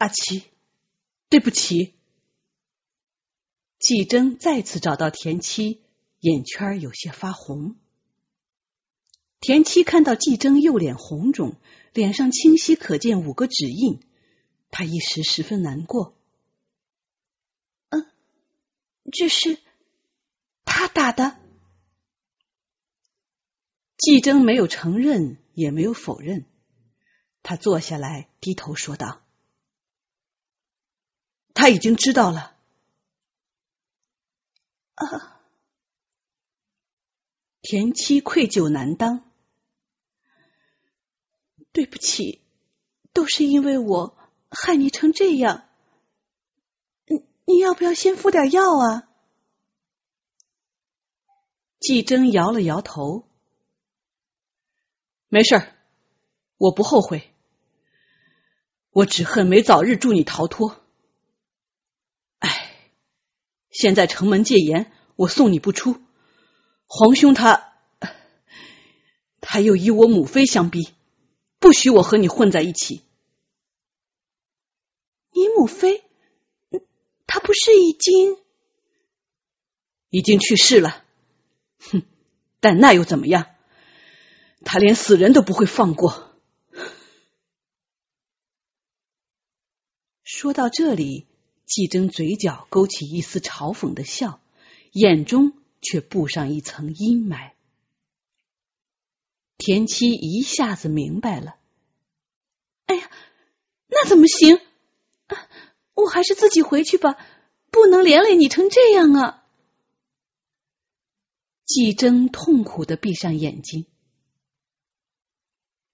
阿奇，对不起。季征再次找到田七，眼圈有些发红。田七看到季征右脸红肿，脸上清晰可见五个指印，他一时十分难过。嗯，这是他打的。季征没有承认，也没有否认。他坐下来，低头说道。他已经知道了。田七愧疚难当，对不起，都是因为我害你成这样。你你要不要先敷点药啊？季真摇了摇头，没事，我不后悔，我只恨没早日助你逃脱。现在城门戒严，我送你不出。皇兄他，他又以我母妃相逼，不许我和你混在一起。你母妃，她不是已经已经去世了？哼！但那又怎么样？他连死人都不会放过。说到这里。季征嘴角勾起一丝嘲讽的笑，眼中却布上一层阴霾。田七一下子明白了：“哎呀，那怎么行？啊？我还是自己回去吧，不能连累你成这样啊！”季征痛苦的闭上眼睛：“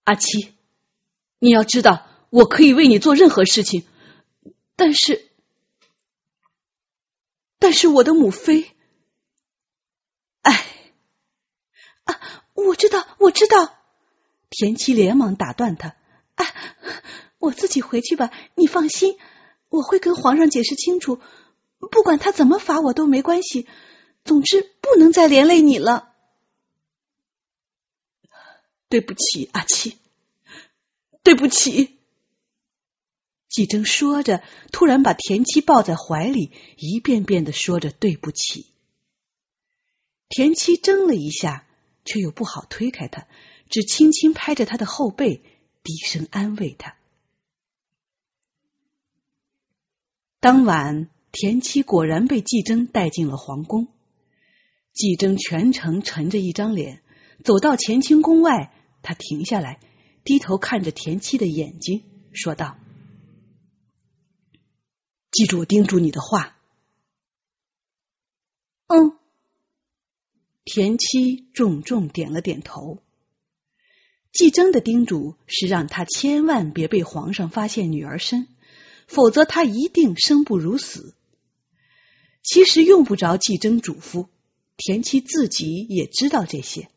阿七，你要知道，我可以为你做任何事情，但是……”但是我的母妃，哎，啊，我知道，我知道。田七连忙打断他，啊，我自己回去吧，你放心，我会跟皇上解释清楚，不管他怎么罚我都没关系，总之不能再连累你了。对不起，阿七，对不起。季征说着，突然把田七抱在怀里，一遍遍的说着对不起。田七怔了一下，却又不好推开他，只轻轻拍着他的后背，低声安慰他。当晚，田七果然被季征带进了皇宫。季征全程沉着一张脸，走到乾清宫外，他停下来，低头看着田七的眼睛，说道。记住我叮嘱你的话。嗯，田七重重点了点头。季征的叮嘱是让他千万别被皇上发现女儿身，否则他一定生不如死。其实用不着季征嘱咐，田七自己也知道这些。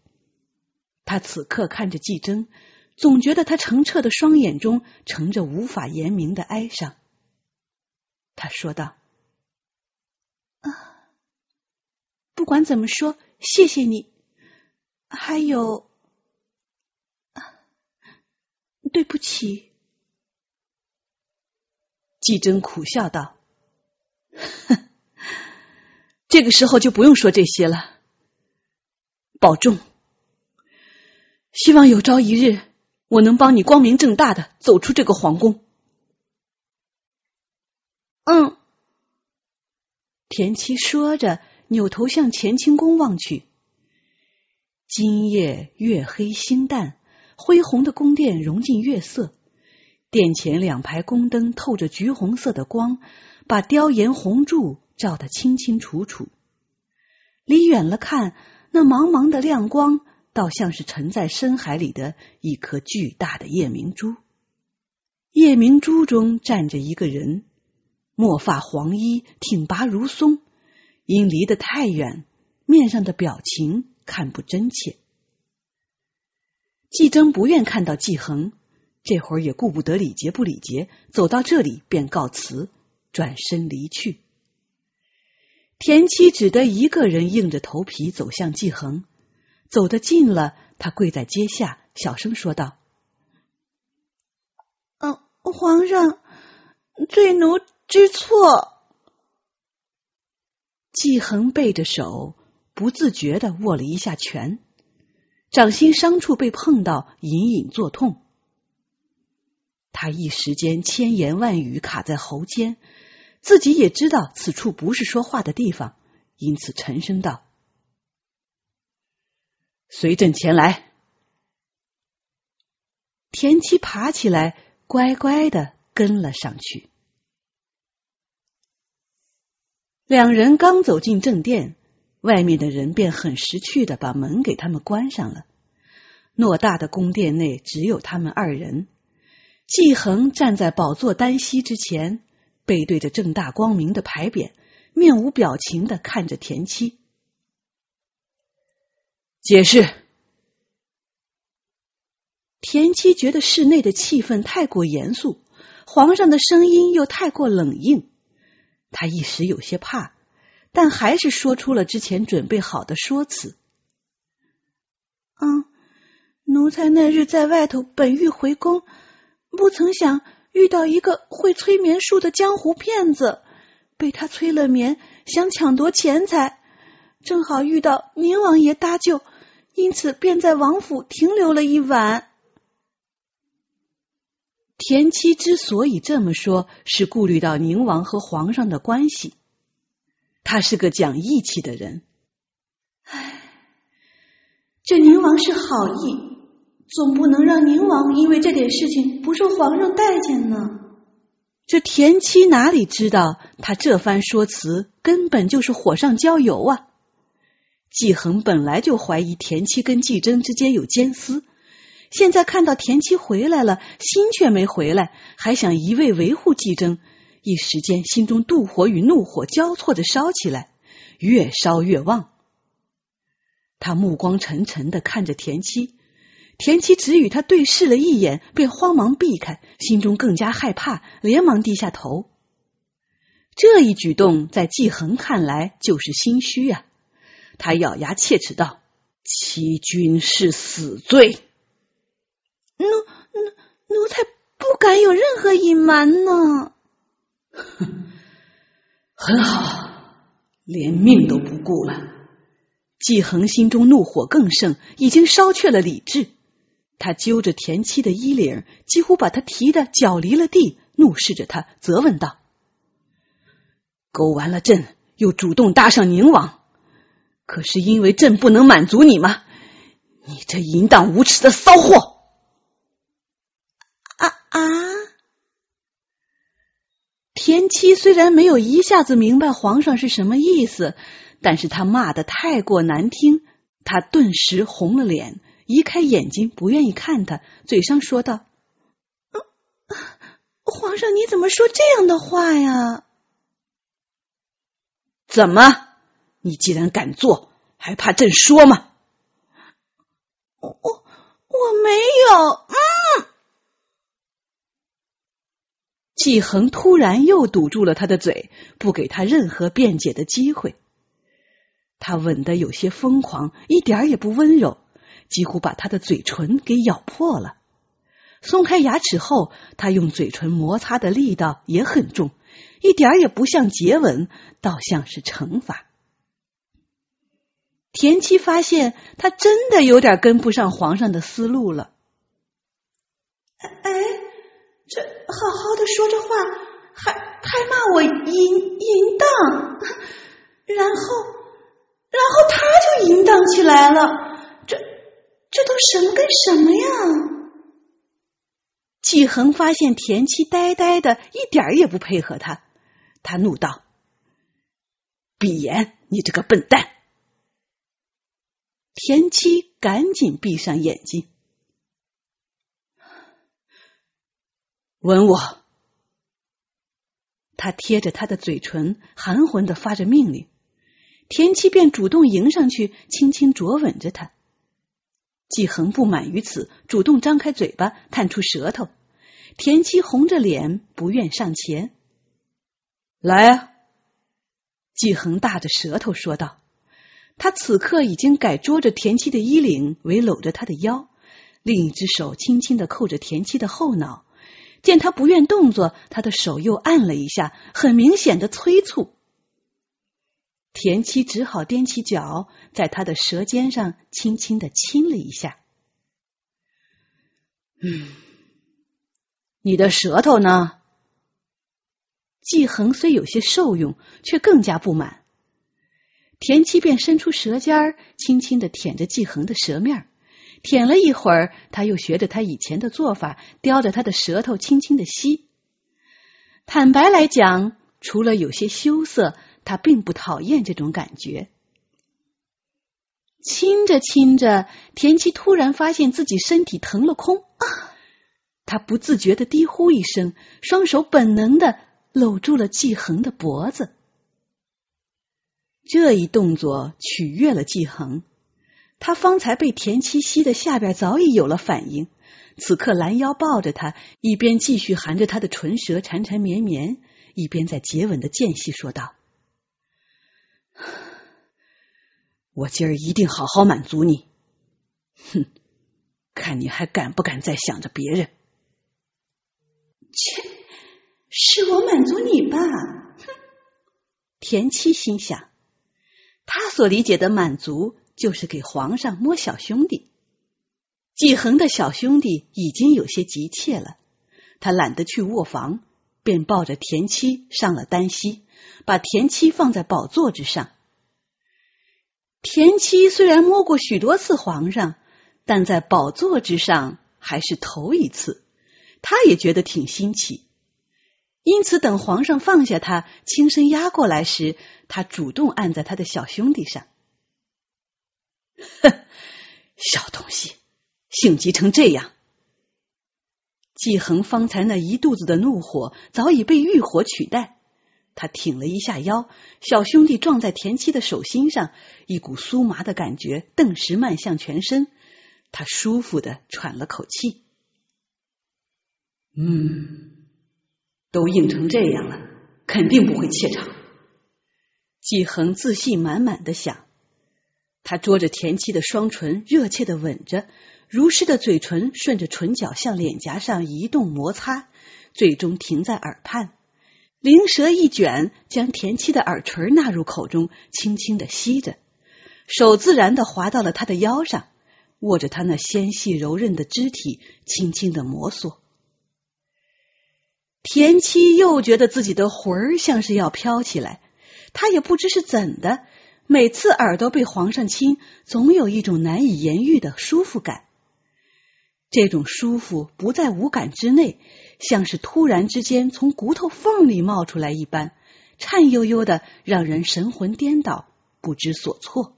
他此刻看着季征，总觉得他澄澈的双眼中盛着无法言明的哀伤。他说道：“啊，不管怎么说，谢谢你。还有，对不起。”季真苦笑道：“ 这个时候就不用说这些了，保重。希望有朝一日，我能帮你光明正大的走出这个皇宫。”嗯，田七说着，扭头向乾清宫望去。今夜月黑星淡，恢宏的宫殿融进月色，殿前两排宫灯透着橘红色的光，把雕檐红柱照得清清楚楚。离远了看，那茫茫的亮光，倒像是沉在深海里的一颗巨大的夜明珠。夜明珠中站着一个人。墨发黄衣，挺拔如松。因离得太远，面上的表情看不真切。季征不愿看到季恒，这会儿也顾不得礼节不礼节，走到这里便告辞，转身离去。田七只得一个人硬着头皮走向季恒。走得近了，他跪在阶下，小声说道：“嗯，皇上，罪奴。”知错，季恒背着手，不自觉的握了一下拳，掌心伤处被碰到，隐隐作痛。他一时间千言万语卡在喉间，自己也知道此处不是说话的地方，因此沉声道：“随朕前来。”田七爬起来，乖乖的跟了上去。两人刚走进正殿，外面的人便很识趣的把门给他们关上了。偌大的宫殿内只有他们二人。季恒站在宝座单膝之前，背对着正大光明的牌匾，面无表情的看着田七，解释。田七觉得室内的气氛太过严肃，皇上的声音又太过冷硬。他一时有些怕，但还是说出了之前准备好的说辞。嗯，奴才那日在外头本欲回宫，不曾想遇到一个会催眠术的江湖骗子，被他催了眠，想抢夺钱财，正好遇到宁王爷搭救，因此便在王府停留了一晚。田七之所以这么说，是顾虑到宁王和皇上的关系。他是个讲义气的人。哎，这宁王是好意，总不能让宁王因为这点事情不受皇上待见呢。这田七哪里知道，他这番说辞根本就是火上浇油啊！季恒本来就怀疑田七跟季贞之间有奸私。现在看到田七回来了，心却没回来，还想一味维护季征，一时间心中妒火与怒火交错的烧起来，越烧越旺。他目光沉沉的看着田七，田七只与他对视了一眼，便慌忙避开，心中更加害怕，连忙低下头。这一举动在季恒看来就是心虚啊！他咬牙切齿道：“欺君是死罪。”奴奴奴才不敢有任何隐瞒呢。哼，很好，连命都不顾了。季恒心中怒火更盛，已经烧却了理智。他揪着田七的衣领，几乎把他提的脚离了地，怒视着他，责问道：“勾完了，朕又主动搭上宁王，可是因为朕不能满足你吗？你这淫荡无耻的骚货！”七虽然没有一下子明白皇上是什么意思，但是他骂的太过难听，他顿时红了脸，移开眼睛，不愿意看他，嘴上说道：“皇上你怎么说这样的话呀？怎么，你既然敢做，还怕朕说吗？”我我没有。季恒突然又堵住了他的嘴，不给他任何辩解的机会。他吻得有些疯狂，一点也不温柔，几乎把他的嘴唇给咬破了。松开牙齿后，他用嘴唇摩擦的力道也很重，一点也不像接吻，倒像是惩罚。田七发现他真的有点跟不上皇上的思路了。哎。这好好的说着话，还还骂我淫淫荡，然后然后他就淫荡起来了，这这都什么跟什么呀！季恒发现田七呆呆的，一点儿也不配合他，他怒道：“闭眼，你这个笨蛋！”田七赶紧闭上眼睛。吻我！他贴着他的嘴唇，含混的发着命令。田七便主动迎上去，轻轻啄吻着他。季恒不满于此，主动张开嘴巴，探出舌头。田七红着脸，不愿上前。来啊！季恒大着舌头说道。他此刻已经改捉着田七的衣领，围搂着他的腰，另一只手轻轻的扣着田七的后脑。见他不愿动作，他的手又按了一下，很明显的催促。田七只好踮起脚，在他的舌尖上轻轻的亲了一下。嗯，你的舌头呢？季恒虽有些受用，却更加不满。田七便伸出舌尖儿，轻轻的舔着季恒的舌面儿。舔了一会儿，他又学着他以前的做法，叼着他的舌头轻轻的吸。坦白来讲，除了有些羞涩，他并不讨厌这种感觉。亲着亲着，田七突然发现自己身体腾了空，他不自觉的低呼一声，双手本能的搂住了季恒的脖子。这一动作取悦了季恒。他方才被田七吸的下边早已有了反应，此刻拦腰抱着他，一边继续含着他的唇舌缠缠绵绵，一边在接吻的间隙说道：“我今儿一定好好满足你，哼，看你还敢不敢再想着别人。”切，是我满足你吧？哼，田七心想，他所理解的满足。就是给皇上摸小兄弟，季恒的小兄弟已经有些急切了。他懒得去卧房，便抱着田七上了丹膝，把田七放在宝座之上。田七虽然摸过许多次皇上，但在宝座之上还是头一次，他也觉得挺新奇。因此，等皇上放下他，轻身压过来时，他主动按在他的小兄弟上。哼，小东西，性急成这样。季恒方才那一肚子的怒火早已被欲火取代，他挺了一下腰，小兄弟撞在田七的手心上，一股酥麻的感觉顿时漫向全身，他舒服的喘了口气。嗯，都硬成这样了，肯定不会怯场。季恒自信满满的想。他捉着田七的双唇，热切的吻着，如诗的嘴唇顺着唇角向脸颊上移动摩擦，最终停在耳畔。灵蛇一卷，将田七的耳垂纳入口中，轻轻的吸着。手自然的滑到了他的腰上，握着他那纤细柔韧的肢体，轻轻的摩挲。田七又觉得自己的魂儿像是要飘起来，他也不知是怎的。每次耳朵被皇上亲，总有一种难以言喻的舒服感。这种舒服不在五感之内，像是突然之间从骨头缝里冒出来一般，颤悠悠的，让人神魂颠倒，不知所措。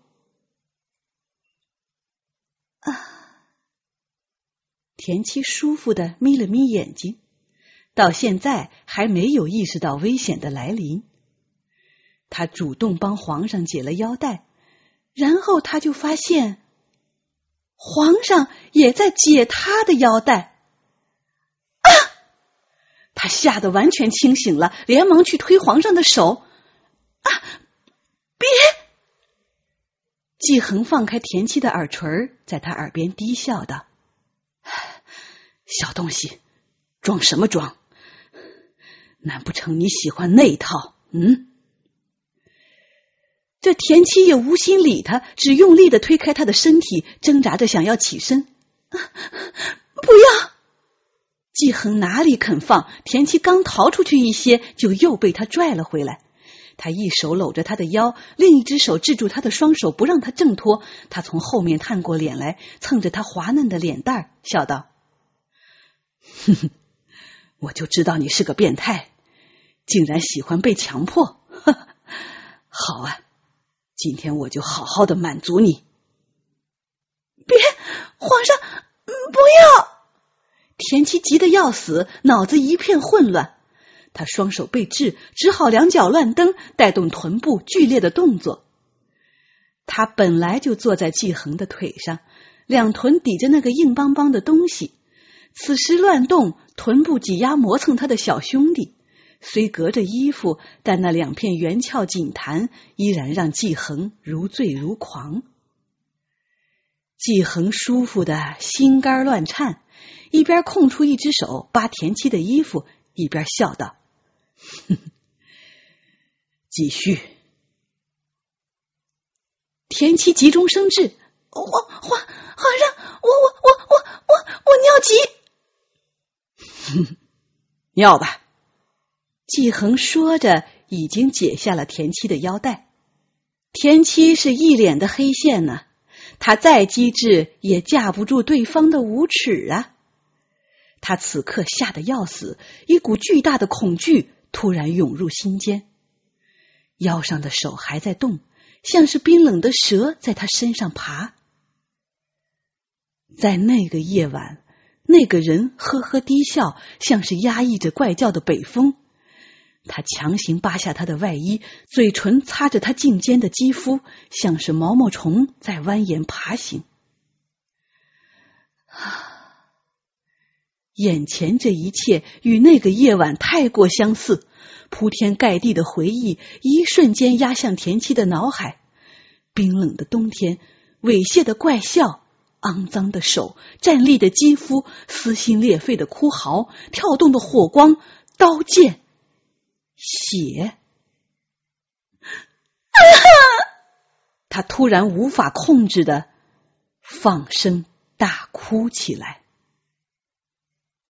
啊！田七舒服的眯了眯眼睛，到现在还没有意识到危险的来临。他主动帮皇上解了腰带，然后他就发现，皇上也在解他的腰带。啊！他吓得完全清醒了，连忙去推皇上的手。啊！别！季恒放开田七的耳垂，在他耳边低笑道：“小东西，装什么装？难不成你喜欢那一套？嗯？”这田七也无心理他，只用力的推开他的身体，挣扎着想要起身。不要！季恒哪里肯放？田七刚逃出去一些，就又被他拽了回来。他一手搂着他的腰，另一只手制住他的双手，不让他挣脱。他从后面探过脸来，蹭着他滑嫩的脸蛋，笑道：“哼哼，我就知道你是个变态，竟然喜欢被强迫。好啊！”今天我就好好的满足你。别，皇上，不要！田七急得要死，脑子一片混乱，他双手被制，只好两脚乱蹬，带动臀部剧烈的动作。他本来就坐在季恒的腿上，两臀抵着那个硬邦邦的东西，此时乱动，臀部挤压磨蹭他的小兄弟。虽隔着衣服，但那两片圆翘锦檀依然让季恒如醉如狂。季恒舒服的心肝乱颤，一边空出一只手扒田七的衣服，一边笑道：“ 继续。”田七急中生智：“皇皇皇上，我我我我我我尿急，尿吧。”季恒说着，已经解下了田七的腰带。田七是一脸的黑线呢，他再机智也架不住对方的无耻啊！他此刻吓得要死，一股巨大的恐惧突然涌入心间。腰上的手还在动，像是冰冷的蛇在他身上爬。在那个夜晚，那个人呵呵低笑，像是压抑着怪叫的北风。他强行扒下他的外衣，嘴唇擦着他颈间的肌肤，像是毛毛虫在蜿蜒爬行。啊！眼前这一切与那个夜晚太过相似，铺天盖地的回忆一瞬间压向田七的脑海。冰冷的冬天，猥亵的怪笑，肮脏的手，战栗的肌肤，撕心裂肺的哭嚎，跳动的火光，刀剑。血！他突然无法控制的放声大哭起来。